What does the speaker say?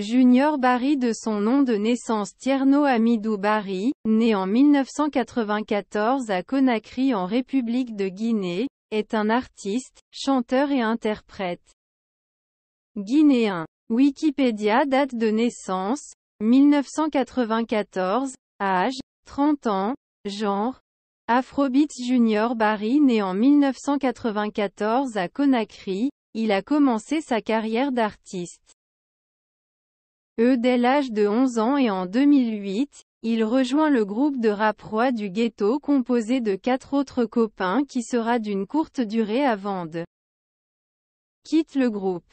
Junior Barry de son nom de naissance Tierno Amidou Barry, né en 1994 à Conakry en République de Guinée, est un artiste, chanteur et interprète guinéen. Wikipédia date de naissance, 1994, âge, 30 ans, genre, Afrobeat Junior Barry né en 1994 à Conakry, il a commencé sa carrière d'artiste. Eux dès l'âge de 11 ans et en 2008, il rejoint le groupe de rap du ghetto composé de quatre autres copains qui sera d'une courte durée à de Quitte le groupe.